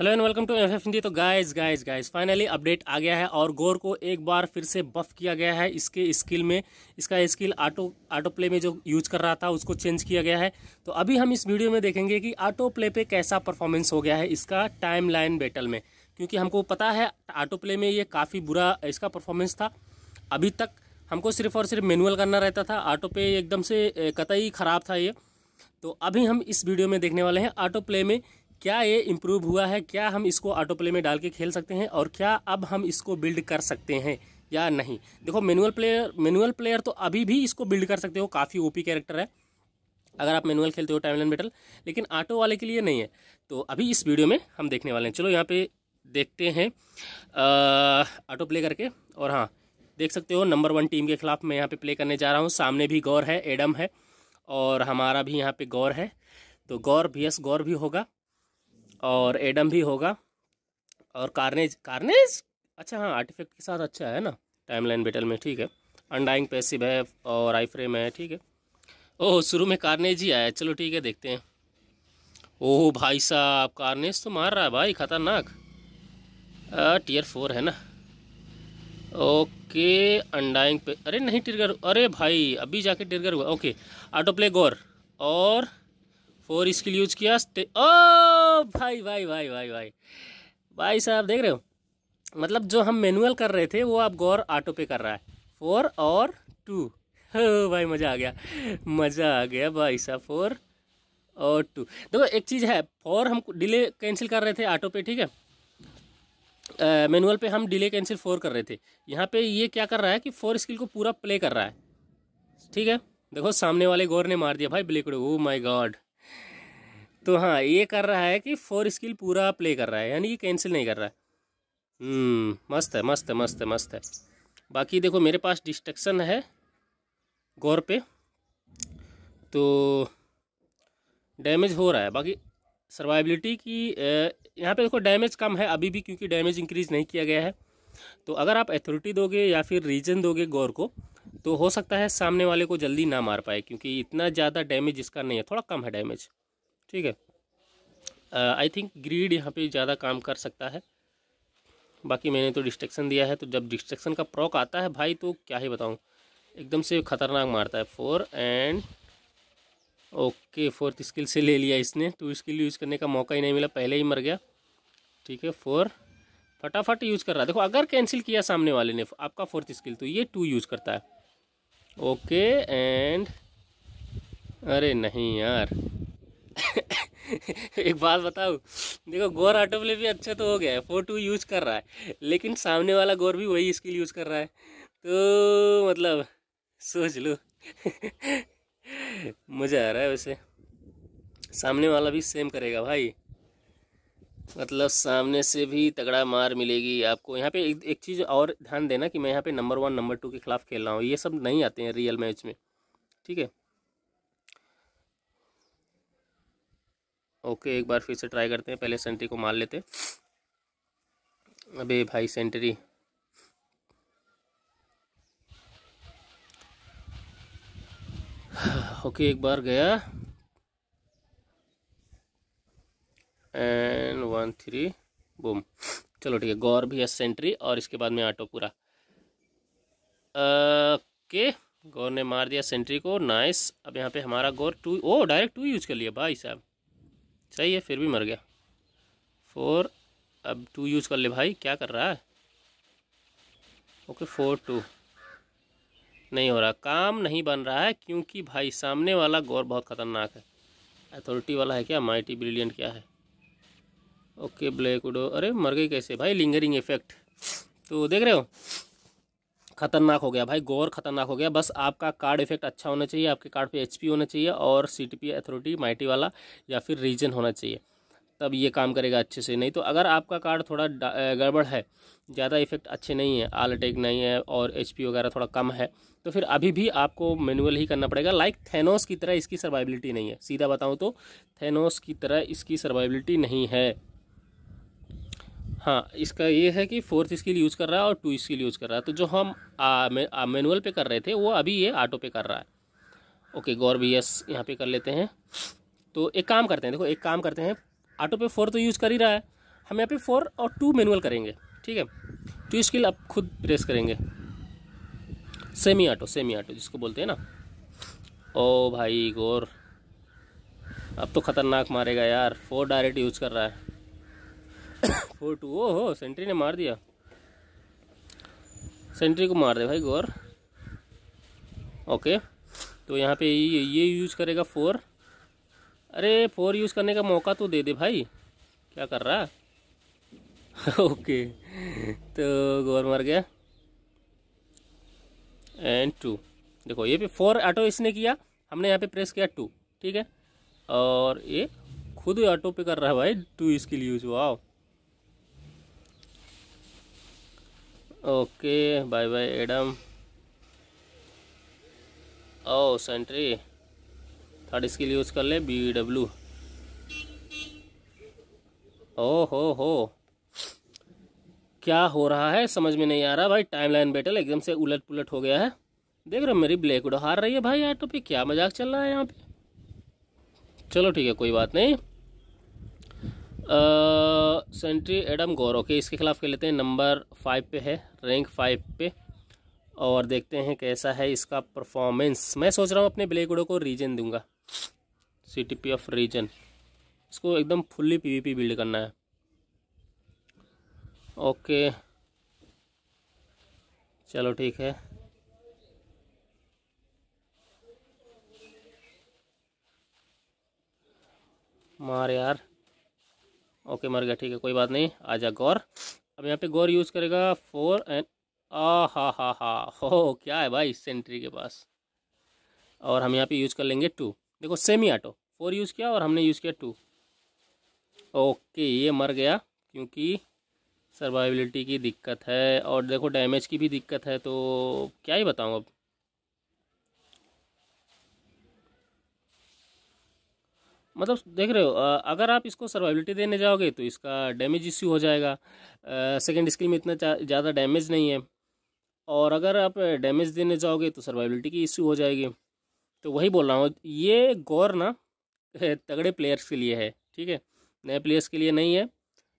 hello and welcome to F F Hindi तो guys guys guys finally update आ गया है और गोर को एक बार फिर से बफ किया गया है इसके स्किल में इसका स्किल ऑटो ऑटो प्ले में जो यूज कर रहा था उसको चेंज किया गया है तो अभी हम इस वीडियो में देखेंगे कि ऑटो प्ले पे कैसा परफॉर्मेंस हो गया है इसका टाइम लाइन बैटल में क्योंकि हमको पता है ऑटो प्ले में ये काफ़ी बुरा इसका परफॉर्मेंस था अभी तक हमको सिर्फ और सिर्फ मैनुअल करना रहता था ऑटो पे एकदम से कतई ख़राब था ये तो अभी हम इस वीडियो में देखने वाले हैं ऑटो प्ले में क्या ये इम्प्रूव हुआ है क्या हम इसको ऑटो प्ले में डाल के खेल सकते हैं और क्या अब हम इसको बिल्ड कर सकते हैं या नहीं देखो मैनुअल प्लेयर मैनुअल प्लेयर तो अभी भी इसको बिल्ड कर सकते हो काफ़ी ओपी कैरेक्टर है अगर आप मैनुअल खेलते हो टाइमलाइन मेटल लेकिन ऑटो वाले के लिए नहीं है तो अभी इस वीडियो में हम देखने वाले हैं चलो यहाँ पे देखते हैं ऑटो प्ले करके और हाँ देख सकते हो नंबर वन टीम के खिलाफ मैं यहाँ पर प्ले करने जा रहा हूँ सामने भी गौर है एडम है और हमारा भी यहाँ पर गौर है तो गौर भी गौर भी होगा और एडम भी होगा और कार्नेज कार्नेज अच्छा हाँ आर्टिफैक्ट के साथ अच्छा है ना टाइमलाइन बेटल में ठीक है अनडाइंग पैसिव है और आई फ्रेम है ठीक है ओह शुरू में कार्नेज ही आया चलो ठीक है देखते हैं ओह भाई साहब कार्नेज तो मार रहा है भाई ख़तरनाक टीयर फोर है ना ओके अनडाइंग पे अरे नहीं टिरगर अरे भाई अभी जाके टिरगर हुआ ओके ऑटो प्ले गोर और फोर स्किल यूज किया ओ भाई भाई भाई भाई भाई भाई साहब देख रहे हो मतलब जो हम मैनुअल कर रहे थे वो आप गौर ऑटो पे कर रहा है फोर और टू हो भाई मज़ा आ गया मज़ा आ गया भाई साहब फोर और टू देखो एक चीज़ है फोर हम डिले कैंसिल कर रहे थे ऑटो पे ठीक है मैनुअल पे हम डिले कैंसिल फोर कर रहे थे यहाँ पे ये क्या कर रहा है कि फोर स्किल को पूरा प्ले कर रहा है ठीक है देखो सामने वाले गौर ने मार दिया भाई ब्लेकड़ो ओ माई गॉड तो हाँ ये कर रहा है कि फोर स्किल पूरा प्ले कर रहा है यानी कि कैंसिल नहीं कर रहा है हम्म, मस्त है मस्त है मस्त है मस्त है बाकी देखो मेरे पास डिस्ट्रक्शन है गौर पे तो डैमेज हो रहा है बाकी सर्वाइबिलिटी की यहाँ पे देखो डैमेज कम है अभी भी क्योंकि डैमेज इंक्रीज नहीं किया गया है तो अगर आप अथॉरिटी दोगे या फिर रीजन दोगे गौर को तो हो सकता है सामने वाले को जल्दी ना मार पाए क्योंकि इतना ज़्यादा डैमेज इसका नहीं है थोड़ा कम है डैमेज ठीक है आई थिंक ग्रीड यहाँ पे ज़्यादा काम कर सकता है बाकी मैंने तो डिस्ट्रक्शन दिया है तो जब डिस्ट्रक्शन का प्रॉक आता है भाई तो क्या ही बताऊँ एकदम से ख़तरनाक मारता है four and okay fourth skill से ले लिया इसने टू स्किल यूज़ करने का मौका ही नहीं मिला पहले ही मर गया ठीक है फोर फटाफट यूज़ कर रहा है देखो अगर कैंसिल किया सामने वाले ने आपका फोर्थ स्किल तो ये टू यूज़ करता है ओके एंड अरे नहीं यार एक बात बताओ देखो गोर ऑटो प्ले भी अच्छा तो हो गया है फोर टू यूज कर रहा है लेकिन सामने वाला गोर भी वही स्किल यूज कर रहा है तो मतलब सोच लो मज़ा आ रहा है वैसे सामने वाला भी सेम करेगा भाई मतलब सामने से भी तगड़ा मार मिलेगी आपको यहाँ पे एक, एक चीज़ और ध्यान देना कि मैं यहाँ पे नंबर वन नंबर टू के खिलाफ खेल रहा हूँ ये सब नहीं आते हैं रियल मैच में ठीक है ओके एक बार फिर से ट्राई करते हैं पहले सेंट्री को मार लेते अबे भाई सेंट्री ओके एक बार गया एंड वन थ्री बूम चलो ठीक है गौर भी है सेंट्री और इसके बाद में आटो पूरा ओके गौर ने मार दिया सेंट्री को नाइस अब यहाँ पे हमारा गौर टू ओ डायरेक्ट टू यूज कर लिया भाई साहब सही है फिर भी मर गया फोर अब टू यूज़ कर ले भाई क्या कर रहा है ओके फोर टू नहीं हो रहा काम नहीं बन रहा है क्योंकि भाई सामने वाला गौर बहुत ख़तरनाक है अथॉरिटी वाला है क्या माइटी ब्रिलियंट क्या है ओके ब्लैक उडो अरे मर गई कैसे भाई लिंगरिंग इफेक्ट तो देख रहे हो खतरनाक हो गया भाई गौर खतरनाक हो गया बस आपका कार्ड इफेक्ट अच्छा होना चाहिए आपके कार्ड पे एचपी होना चाहिए और सीटीपी अथॉरिटी माइटी वाला या फिर रीजन होना चाहिए तब ये काम करेगा अच्छे से नहीं तो अगर आपका कार्ड थोड़ा गड़बड़ है ज़्यादा इफेक्ट अच्छे नहीं है आल अटैक नहीं है और एच वगैरह थोड़ा कम है तो फिर अभी भी आपको मैनुअल ही करना पड़ेगा लाइक थेनोस की तरह इसकी सर्वाइबिलिटी नहीं है सीधा बताऊँ तो थेनोस की तरह इसकी सर्वाइबिलिटी नहीं है हाँ इसका ये है कि फोर्थ स्किल यूज़ कर रहा है और टू स्किल यूज़ कर रहा है तो जो हम मैनुअल पे कर रहे थे वो अभी ये ऑटो पे कर रहा है ओके गौर भी यस यहाँ पे कर लेते हैं तो एक काम करते हैं देखो एक काम करते हैं ऑटो पे फोर तो यूज़ कर ही रहा है हम यहाँ पे फोर और टू मैनुअल करेंगे ठीक है टू स्किल आप खुद प्रेस करेंगे सेमी ऑटो सेमी ऑटो जिसको बोलते हैं ना ओ भाई गौर अब तो ख़तरनाक मारेगा यार फोर डायरेक्ट यूज़ कर रहा है फोर टू ओ हो सेंट्री ने मार दिया सेंट्री को मार दे भाई गौर ओके तो यहाँ पे ये ये यूज करेगा फोर अरे फोर यूज़ करने का मौका तो दे दे भाई क्या कर रहा ओके तो गौर मर गया एंड टू देखो ये भी फोर ऑटो इसने किया हमने यहाँ पे प्रेस किया टू ठीक है और ये खुद ऑटो पे कर रहा है भाई टू इसके लिए यूज हुआ ओके बाय बाय एडम ओ सेंट्री थर्ड स्किल यूज़ कर ले बी डब्ल्यू ओ हो हो क्या हो रहा है समझ में नहीं आ रहा भाई टाइमलाइन बैटल एकदम से उलट पुलट हो गया है देख रहे हो मेरी ब्लैक उडो हार रही है भाई यार तो पे क्या मजाक चल रहा है यहाँ पे चलो ठीक है कोई बात नहीं सेंट्री एडम गौरव ओके इसके खिलाफ कह लेते हैं नंबर फाइव पे है रैंक फाइव पे और देखते हैं कैसा है इसका परफॉर्मेंस मैं सोच रहा हूँ अपने ब्लैक को रीजन दूंगा सी पी ऑफ रीजन इसको एकदम fully P V P build करना है ओके चलो ठीक है मार यार ओके मर गया ठीक है कोई बात नहीं आ जा गौर अब यहाँ पे गौर यूज़ करेगा फोर एंड आ हा हा हा हो क्या है भाई सेंट्री के पास और हम यहाँ पे यूज़ कर लेंगे टू देखो सेमी आटो फोर यूज़ किया और हमने यूज़ किया टू ओके ये मर गया क्योंकि सर्वाइबिलिटी की दिक्कत है और देखो डैमेज की भी दिक्कत है तो क्या ही बताऊँ अब मतलब देख रहे हो अगर आप इसको सर्वाइबिलिटी देने जाओगे तो इसका डैमेज इश्यू हो जाएगा सेकेंड स्किल में इतना ज़्यादा डैमेज नहीं है और अगर आप डैमेज देने जाओगे तो सर्वाइबिलिटी की इश्यू हो जाएगी तो वही बोल रहा हूँ ये गौर ना तगड़े प्लेयर्स के लिए है ठीक है नए प्लेयर्स के लिए नहीं है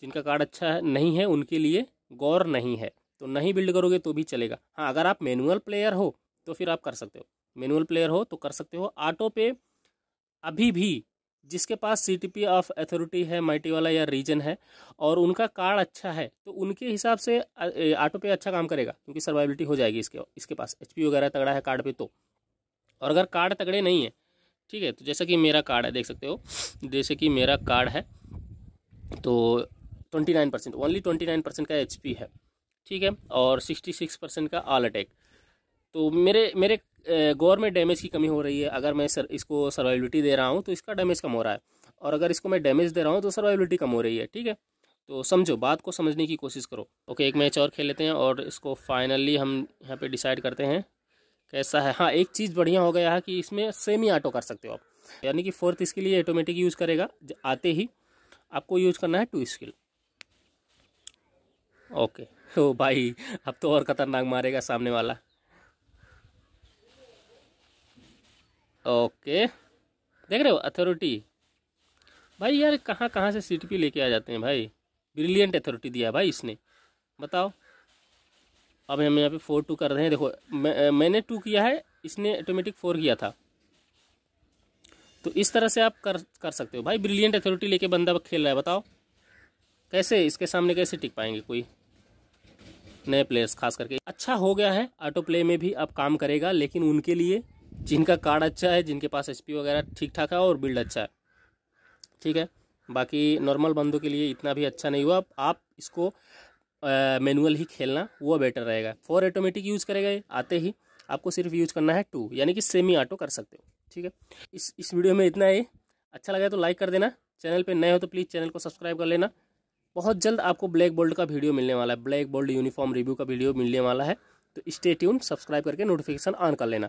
जिनका कार्ड अच्छा है नहीं है उनके लिए गौर नहीं है तो नहीं बिल्ड करोगे तो भी चलेगा हाँ अगर आप मैनुअल प्लेयर हो तो फिर आप कर सकते हो मैनुअल प्लेयर हो तो कर सकते हो ऑटो पे अभी भी जिसके पास सीटीपी ऑफ अथॉरिटी है माइटी वाला या रीजन है और उनका कार्ड अच्छा है तो उनके हिसाब से ऑटो पे अच्छा काम करेगा क्योंकि सर्वाइबिलिटी हो जाएगी इसके इसके पास एच वगैरह तगड़ा है कार्ड पे तो और अगर कार्ड तगड़े नहीं है ठीक है तो जैसा कि मेरा कार्ड है देख सकते हो जैसे कि मेरा कार्ड है तो twenty nine percent only twenty nine percent का एच है ठीक है और सिक्सटी सिक्स परसेंट का ऑल अटैक तो मेरे मेरे गोर में डैमेज की कमी हो रही है अगर मैं सर इसको सर्वाइबिलिटी दे रहा हूँ तो इसका डैमेज कम हो रहा है और अगर इसको मैं डैमेज दे रहा हूँ तो सर्वाइबिलिटी कम हो रही है ठीक है तो समझो बात को समझने की कोशिश करो ओके एक मैच और खेल लेते हैं और इसको फाइनली हम यहाँ पे डिसाइड करते हैं कैसा है हाँ एक चीज़ बढ़िया हो गया है कि इसमें सेमी ऑटो कर सकते हो आप यानी कि फोर्थ इसके लिए ऑटोमेटिक यूज़ करेगा आते ही आपको यूज़ करना है टू स्किल ओके ओ भाई अब तो और ख़तरनाक मारेगा सामने वाला ओके देख रहे हो अथॉरिटी भाई यार कहाँ कहाँ से सीट पी लेके आ जाते हैं भाई ब्रिलियंट अथॉरिटी दिया भाई इसने बताओ अब हम यहाँ पे फोर टू कर रहे हैं देखो मैं, मैंने टू किया है इसने ऑटोमेटिक फोर किया था तो इस तरह से आप कर कर सकते हो भाई ब्रिलियंट अथॉरिटी लेके बंदा खेल रहा है बताओ कैसे इसके सामने कैसे टिक पाएंगे कोई नए प्लेयर्स खास करके अच्छा हो गया है ऑटो प्ले में भी अब काम करेगा लेकिन उनके लिए जिनका कार्ड अच्छा है जिनके पास एचपी वगैरह ठीक ठाक है और बिल्ड अच्छा है ठीक है बाकी नॉर्मल बंदों के लिए इतना भी अच्छा नहीं हुआ आप इसको मैनुअल ही खेलना वो बेटर रहेगा फोर ऑटोमेटिक यूज़ करेगा आते ही आपको सिर्फ यूज करना है टू यानी कि सेमी ऑटो कर सकते हो ठीक है इस इस वीडियो में इतना ही अच्छा लगा तो लाइक कर देना चैनल पे नए हो तो प्लीज़ चैनल को सब्सक्राइब कर लेना बहुत जल्द आपको ब्लैक बोल्ड का वीडियो मिलने वाला है ब्लैक बोल्ड यूनिफॉर्म रिव्यू का वीडियो मिलने वाला है तो स्टे ट्यून सब्सक्राइब करके नोटिफिकेशन ऑन कर लेना